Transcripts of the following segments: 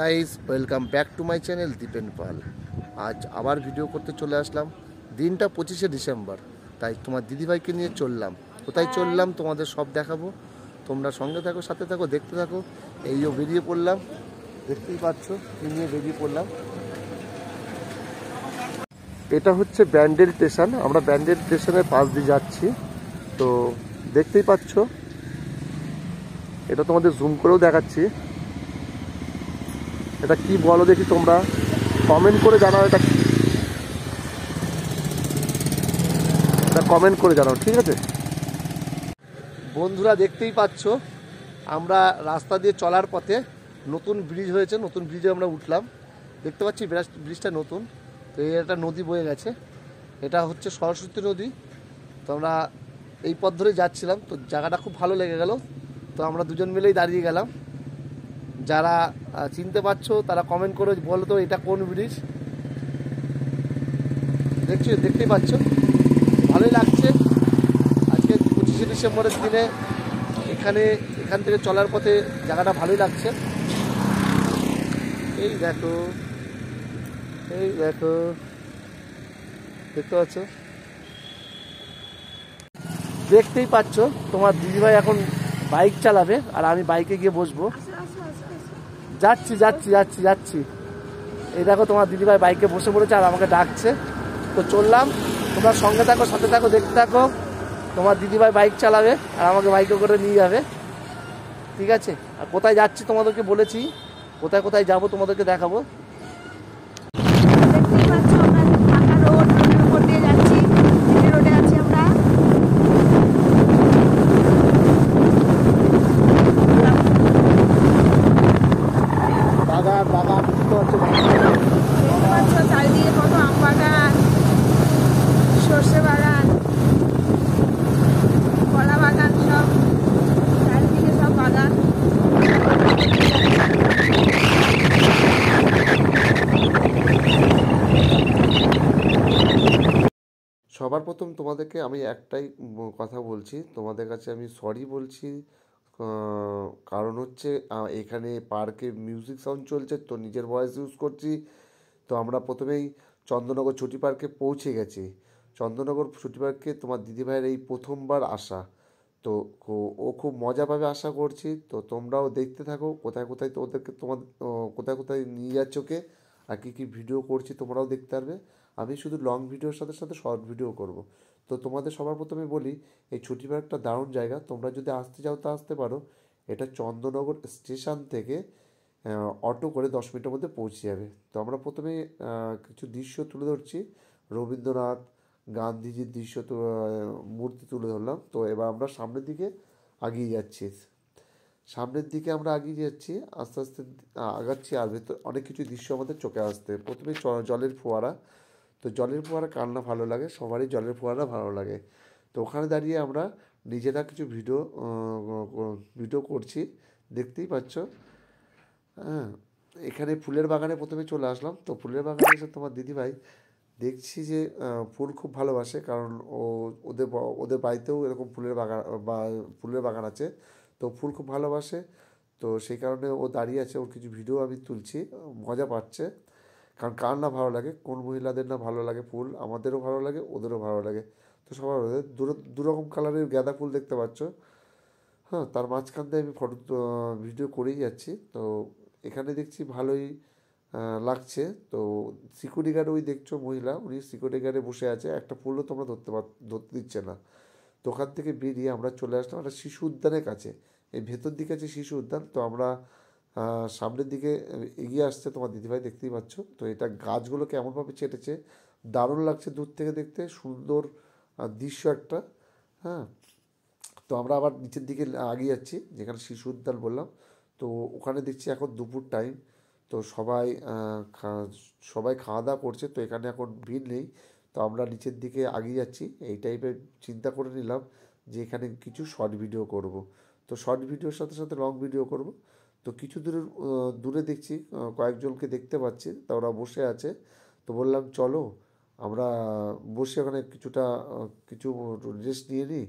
guys welcome back to my channel Dipen Pal আজ আবার video করতে চলে আসলাম দিনটা পঁচিশে ডিসেম্বর তাই তোমার দিদিভাইকে নিয়ে চললাম কোথায় চললাম তোমাদের সব দেখাবো তোমরা সঙ্গে থাকো সাথে থাকো দেখতে থাকো এইও বেরিয়ে পড়লাম দেখতেই পাচ্ছ কি নিয়ে বেরিয়ে পড়লাম এটা হচ্ছে ব্যান্ডেল স্টেশন আমরা ব্যান্ডেল স্টেশনের পাশ দিয়ে যাচ্ছি তো দেখতেই পাচ্ছ এটা তোমাদের জুম করেও দেখাচ্ছি এটা কি বলো দেখি তোমরা কমেন্ট করে জানাও এটা এটা কমেন্ট করে জানাও ঠিক আছে বন্ধুরা দেখতেই পাচ্ছ আমরা রাস্তা দিয়ে চলার পথে নতুন ব্রিজ হয়েছে নতুন ব্রিজে আমরা উঠলাম দেখতে পাচ্ছি ব্রিজটা নতুন তো এই একটা নদী বয়ে গেছে এটা হচ্ছে সরস্বতী নদী তো আমরা এই পথ ধরে যাচ্ছিলাম তো জায়গাটা খুব ভালো লেগে গেল তো আমরা দুজন মিলেই দাঁড়িয়ে গেলাম যারা চিনতে পারছো তারা কমেন্ট করে বলো তো এটা কোন ব্রিজ দেখছি দেখতেই পাচ্ছ ভালোই লাগছে আজকে পঁচিশে ডিসেম্বরের দিনে এখানে এখান থেকে চলার পথে জায়গাটা ভালোই লাগছে এই দেখো এই দেখো দেখতে পাচ্ছ দেখতেই পাচ্ছ তোমার দিদিভাই এখন বাইক চালাবে আর আমি বাইকে গিয়ে বসবো যাচ্ছি যাচ্ছি যাচ্ছি যাচ্ছি এই দেখো তোমার দিদিভাই বাইকে বসে পড়েছে আর আমাকে ডাকছে তো চললাম তোমরা সঙ্গে থাকো সাথে থাকো দেখতে থাকো তোমার দিদিভাই বাইক চালাবে আর আমাকে বাইকে করে নিয়ে যাবে ঠিক আছে আর কোথায় যাচ্ছি তোমাদেরকে বলেছি কোথায় কোথায় যাব তোমাদেরকে দেখাবো সর্বপ্রথম তোমাদেরকে আমি একটাই কথা বলছি তোমাদের কাছে আমি সরি বলছি কারণ হচ্ছে এখানে পার্কে মিউজিক সাউন্ড চলছে তো নিজের ভয়েস ইউজ করছি তো আমরা প্রথমেই চন্দ্রনগর ছুটি পার্কে পৌঁছে গেছি চন্দ্রনগর ছুটি পার্কে তোমার দিদিভাইয়ের এই প্রথমবার আসা তো ও খুব মজা পাবে আশা করছি তো তোমরাও দেখতে থাকো কোথায় কোথায় তো ওদেরকে তোমার কোথায় কোথায় নিয়ে যাচ্ছ ওকে আর কী কী ভিডিও করছি তোমরাও দেখতে পারবে আমি শুধু লং ভিডিওর সাথে সাথে শর্ট ভিডিও করব তো তোমাদের সবার প্রথমে বলি এই ছুটি একটা দারুণ জায়গা তোমরা যদি আসতে চাও তা আসতে পারো এটা চন্দ্রনগর স্টেশন থেকে অটো করে দশ মিনিটের মধ্যে পৌঁছে যাবে তো আমরা প্রথমে কিছু দৃশ্য তুলে ধরছি রবীন্দ্রনাথ গান্ধীজির দৃশ্য মূর্তি তুলে ধরলাম তো এবার আমরা সামনের দিকে আগিয়ে যাচ্ছি সামনের দিকে আমরা আগিয়ে যাচ্ছি আস্তে আস্তে আগাচ্ছি আর ভেতর অনেক কিছু দৃশ্য আমাদের চোখে আসতে প্রথমে জলের ফোয়ারা তো জলের ফোয়ারা কার না ভালো লাগে সবারই জলের ফোয়ারা ভালো লাগে তো ওখানে দাঁড়িয়ে আমরা নিজেরা কিছু ভিডিও ভিডিও করছি দেখতেই পাচ্ছ হ্যাঁ এখানে ফুলের বাগানে প্রথমে চলে আসলাম তো ফুলের বাগানে এসে তোমার দিদিভাই দেখছি যে ফুল খুব ভালোবাসে কারণ ও ওদের ওদের বাড়িতেও এরকম ফুলের বাগান বা ফুলের বাগান আছে তো ফুল খুব ভালোবাসে তো সেই কারণে ও দাঁড়িয়ে আছে ওর কিছু ভিডিও আমি তুলছি মজা পাচ্ছে কারণ কার না ভালো লাগে কোন মহিলাদের না ভালো লাগে ফুল আমাদেরও ভালো লাগে ওদেরও ভালো লাগে তো সবার দূর দুরকম কালারের গাঁদা ফুল দেখতে পাচ্ছ হ্যাঁ তার মাঝখান দিয়ে আমি ফটো ভিডিও করেই যাচ্ছি তো এখানে দেখছি ভালোই লাগছে তো সিকিউরিটি গার্ড ওই দেখছো মহিলা উনি সিকিউরিটি গার্ডে বসে আছে একটা ফুলও তোমরা ধরতে পার ধরতে দিচ্ছে না তো ওখান থেকে বেরিয়ে আমরা চলে আসলাম একটা শিশু উদ্যানের কাছে এই ভেতর দিকে আছে শিশু উদ্যান তো আমরা সামনের দিকে এগিয়ে আসছে তোমার দিদিভাই দেখতেই পাচ্ছ তো এটা গাছগুলোকে এমনভাবে চেটেছে দারুণ লাগছে দূর থেকে দেখতে সুন্দর দৃশ্য একটা হ্যাঁ তো আমরা আবার নিচের দিকে আগিয়ে যাচ্ছি যেখানে শিশু উদ্যান বললাম তো ওখানে দেখছি এখন দুপুর টাইম তো সবাই সবাই খাওয়া দাওয়া করছে তো এখানে এখন ভিড় নেই তো আমরা নিচের দিকে আগিয়ে যাচ্ছি এই টাইপের চিন্তা করে নিলাম যে এখানে কিছু শর্ট ভিডিও করব তো শর্ট ভিডিওর সাথে সাথে লং ভিডিও করব তো কিছু দূরের দূরে দেখছি কয়েকজনকে দেখতে পাচ্ছি তা ওরা বসে আছে তো বললাম চলো আমরা বসে ওখানে কিছুটা কিছু রেস্ট নিয়ে নিই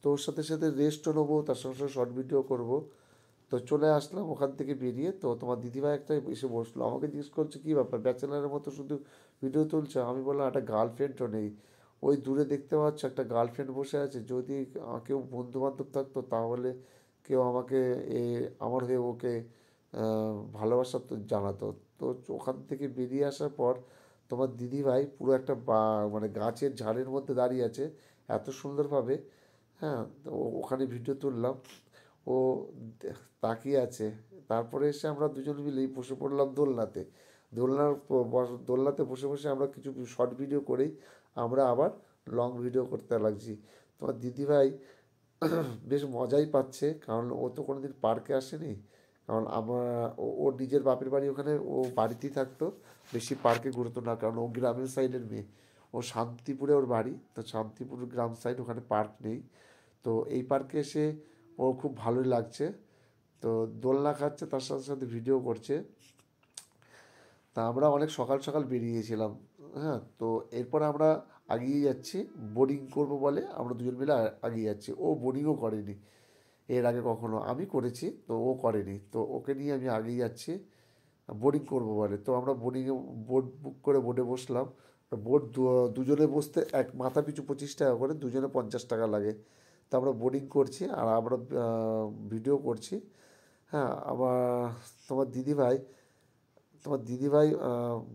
তো ওর সাথে সাথে রেস্টও নেবো তার সঙ্গে সঙ্গে শর্ট ভিডিও করবো তো চলে আসলাম ওখান থেকে বেরিয়ে তো তোমার দিদিভাই একটা এসে বসলো আমাকে জিজ্ঞেস করছে কী ব্যাপার ব্যাচেলারের মতো শুধু ভিডিও তুলছে আমি বললাম একটা গার্লফ্রেন্ডও নেই ওই দূরে দেখতে পাচ্ছ একটা গার্লফ্রেন্ড বসে আছে যদি কেউ বন্ধুবান্ধব থাকতো তাহলে কেউ আমাকে এ আমার হয়ে ওকে ভালোবাসা তো জানাতো তো ওখান থেকে বেরিয়ে আসার পর তোমার দিদিভাই পুরো একটা বা মানে গাছের ঝাড়ের মধ্যে দাঁড়িয়ে আছে এত সুন্দরভাবে হ্যাঁ ওখানে ভিডিও তুললাম ও তাকিয়ে আছে তারপরে এসে আমরা দুজন মিলেই বসে পড়লাম দোলনাতে দোলনার দোলনাতে বসে বসে আমরা কিছু শর্ট ভিডিও করেই আমরা আবার লং ভিডিও করতে লাগছি তোমার দিদিভাই বেশ মজাই পাচ্ছে কারণ ও তো কোনো দিন পার্কে আসেনি কারণ আমার ওর নিজের বাপের বাড়ি ওখানে ও বাড়িতেই থাকতো বেশি পার্কে ঘুরতো না কারণ ও গ্রামের সাইডের মেয়ে ও শান্তিপুরে ওর বাড়ি তো শান্তিপুর গ্রাম সাইড ওখানে পার্ক নেই তো এই পার্কে এসে ও খুব ভালোই লাগছে তো দোলনা খাচ্ছে তার সাথে সাথে ভিডিও করছে তা আমরা অনেক সকাল সকাল বেরিয়েছিলাম হ্যাঁ তো এরপর আমরা আগিয়ে যাচ্ছে বোর্ডিং করব বলে আমরা দুজন মিলে আগিয়ে যাচ্ছি ও বোর্ডিংও করেনি এর আগে কখনো আমি করেছি তো ও করেনি তো ওকে নিয়ে আমি আগিয়ে যাচ্ছি বোর্ডিং করব বলে তো আমরা বোর্ডিংয়ে বোর্ড বুক করে বোর্ডে বসলাম বোর্ড দুজনে বসতে এক মাথা পিছু পঁচিশ টাকা করে দুজনে পঞ্চাশ টাকা লাগে তো আমরা বোর্ডিং করছি আর আমরা ভিডিও করছি হ্যাঁ আমার তোমার দিদিভাই তোমার দিদিভাই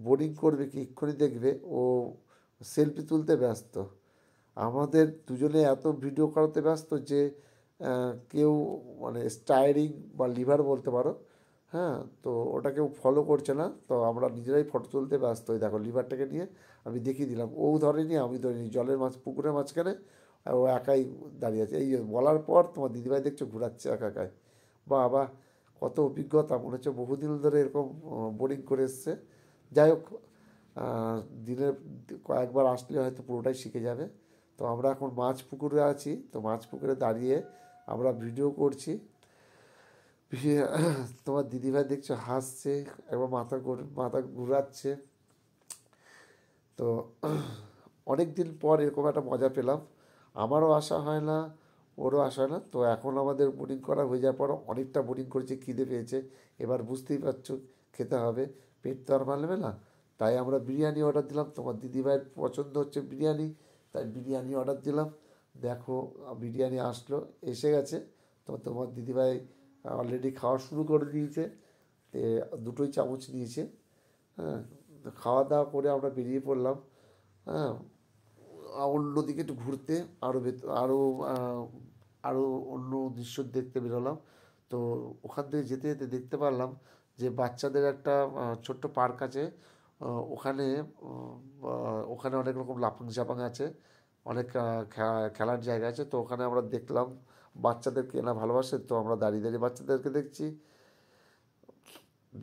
বোর্ডিং করবে কি এক্ষুনি দেখবে ও সেলফি তুলতে ব্যস্ত আমাদের দুজনে এত ভিডিও করাতে ব্যস্ত যে কেউ মানে স্টায়ারিং বা লিভার বলতে পারো হ্যাঁ তো ওটা কেউ ফলো করছে না তো আমরা নিজেরাই ফটো তুলতে ব্যস্ত ওই দেখো লিভারটাকে নিয়ে আমি দেখিয়ে দিলাম ও ধরেনি আমি ধরিনি জলের মাছ পুকুরের মাঝখানে আর ও একাই দাঁড়িয়ে আছে এই বলার পর তোমার দিদিভাই দেখছো ঘুরাচ্ছে একা একাই বা বা কত অভিজ্ঞতা মনে হচ্ছে বহুদিন ধরে এরকম বোরিং করে এসছে যাই হোক দিনে কয়েকবার আসলে হয়তো পুরোটাই শিখে যাবে তো আমরা এখন মাছ পুকুরে আছি তো মাছ পুকুরে দাঁড়িয়ে আমরা ভিডিও করছি তোমার দিদিভাই দেখছো হাসছে একবার মাথা মাথা ঘুরাচ্ছে তো অনেক দিন পর এরকম একটা মজা পেলাম আমারও আশা হয় না ওরও আশা হয় না তো এখন আমাদের বোটিং করা হয়ে যাওয়ার পর অনেকটা বোটিং করেছে খিদে পেয়েছে এবার বুঝতেই পারছো খেতে হবে পেট তো আর মালবে না তাই আমরা বিরিয়ানি অর্ডার দিলাম তোমার দিদিভাইয়ের পছন্দ হচ্ছে বিরিয়ানি তাই বিরিয়ানি অর্ডার দিলাম দেখো বিরিয়ানি আসলো এসে গেছে তো তোমার দিদিভাই অলরেডি খাওয়া শুরু করে দিয়েছে দুটোই চামচ নিয়েছে হ্যাঁ খাওয়া দাওয়া করে আমরা বেরিয়ে পড়লাম হ্যাঁ অন্যদিকে একটু ঘুরতে আরও আরও আরও অন্য দৃশ্য দেখতে বেরোলাম তো ওখান থেকে যেতে যেতে দেখতে পারলাম যে বাচ্চাদের একটা ছোট্ট পার্ক আছে ওখানে ওখানে অনেক রকম লাফিং ঝাপাং আছে অনেক খেলার জায়গা আছে তো ওখানে আমরা দেখলাম বাচ্চাদের কেনা ভালোবাসে তো আমরা দাঁড়িয়ে দাঁড়িয়ে বাচ্চাদেরকে দেখছি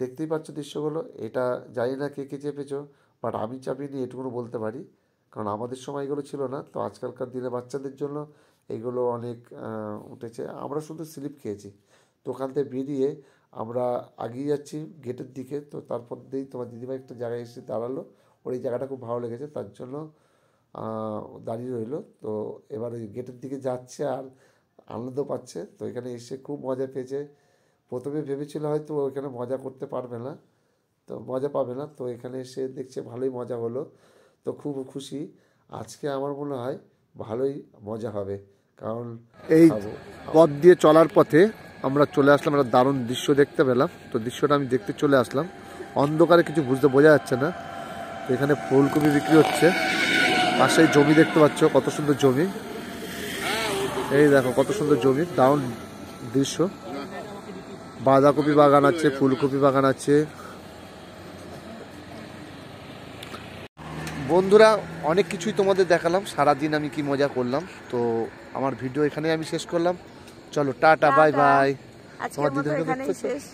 দেখতেই পাচ্ছ দৃশ্যগুলো এটা জানি না কে কে চেপেছ বাট আমি চাপিনি এটুকুনো বলতে পারি কারণ আমাদের সময় এগুলো ছিল না তো আজকালকার দিনে বাচ্চাদের জন্য এগুলো অনেক উঠেছে আমরা শুধু স্লিপ খেয়েছি তো ওখান থেকে বেরিয়ে আমরা আগিয়ে যাচ্ছি গেটের দিকে তো তারপর দিয়েই তোমার দিদিভাই একটা জায়গায় এসে দাঁড়ালো ওর এই জায়গাটা খুব ভালো লেগেছে তার জন্য দাঁড়িয়ে রইলো তো এবার ওই গেটের দিকে যাচ্ছে আর আনন্দ পাচ্ছে তো এখানে এসে খুব মজা পেয়েছে প্রথমে ভেবেছিল হয়তো ওইখানে মজা করতে পারবে না তো মজা পাবে না তো এখানে এসে দেখছে ভালোই মজা হলো তো খুব খুশি আজকে আমার মনে হয় ভালোই মজা হবে কারণ এই পথ দিয়ে চলার পথে আমরা চলে আসলাম একটা দারুণ দৃশ্য দেখতে পেলাম তো দৃশ্যটা আমি দেখতে চলে আসলাম অন্ধকারে কিছু বুঝতে বোঝা যাচ্ছে না এখানে ফুলকপি বিক্রি হচ্ছে পাশে জমি দেখতে পাচ্ছ কত সুন্দর জমি এই দেখো কত সুন্দর জমি দারুণ দৃশ্য বাঁধাকপি বাগান আছে ফুলকপি বাগান আছে বন্ধুরা অনেক কিছুই তোমাদের দেখালাম সারাদিন আমি কি মজা করলাম তো আমার ভিডিও এখানেই আমি শেষ করলাম চলো টাটা বাই বাই তোমার দিদিকে শেষ